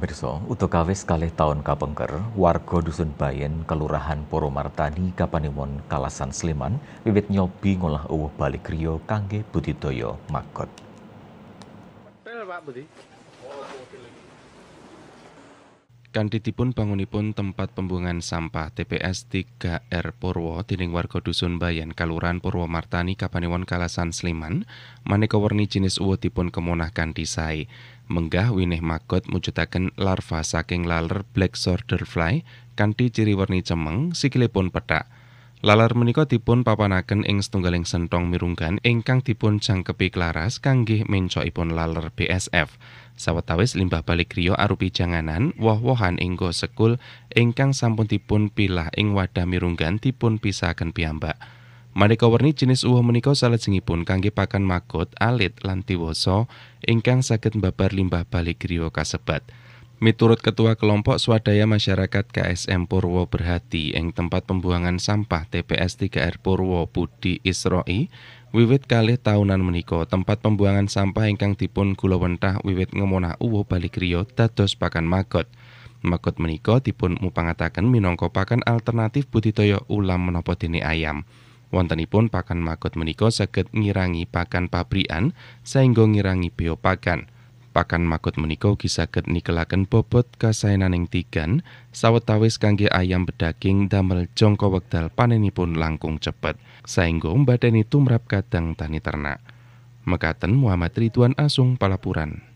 Mirsa, utekawis sekali tahun kapengker, warga Dusun Bayen, Kelurahan Poromartani, Kapanimon, Kalasan Sleman, wiwit nyobi ngolah uwuh balik Rio kangge budidaya magot. Pak Budi. Kanditipun bangunipun tempat pembuangan sampah TPS 3R Purwo dening warga dusun Bayan Purwo Martani, Kapanewon Kalasan Sleman maneka warni jenis uwedipun kemonah kanthi sae menggah winih magot menciptakan larva saking laler black soldier fly kanthi ciri warni cemeng sikilipun pethak Lalar menika dipun papanaken ing setunggaling sentong mirunggan ingkang dipun jangkepi klaras kangge mencokipun laler BSF. Sawetawis limbah balik griya arupi janganan, woh-wohan inggo sekul ingkang sampun dipun pilah ing wadah mirunggan dipun pisahaken piyambak. Maneka warni jenis uwuh menika salajengipun kangge pakan magot, alit lan tiwasa ingkang saged mbabar limbah balik griya kasebat. Miturut Ketua Kelompok Swadaya Masyarakat KSM Purwo Berhati yang tempat pembuangan sampah TPS 3R Purwo Budi Isroi, wiwit kali tahunan meniko tempat pembuangan sampah ingkang dipun gulawentah wiwit ngemonah uwo balik Rio dados pakan magot. Magot meniko dipun mupangatakan minongko pakan alternatif budidaya ulam menopot ini ayam. Wontenipun pakan magot meniko saged ngirangi pakan pabrian sehingga ngirangi biopakan. pakan pakan makut menikau kisah saged nikelaken bobot kasaenaning tigan sawetawis kangge ayam bedaging damel jongko wekdal panenipun langkung cepet saenggo mbadani tumrap kadang tani ternak mekaten Muhammad Ridwan Asung Palapuran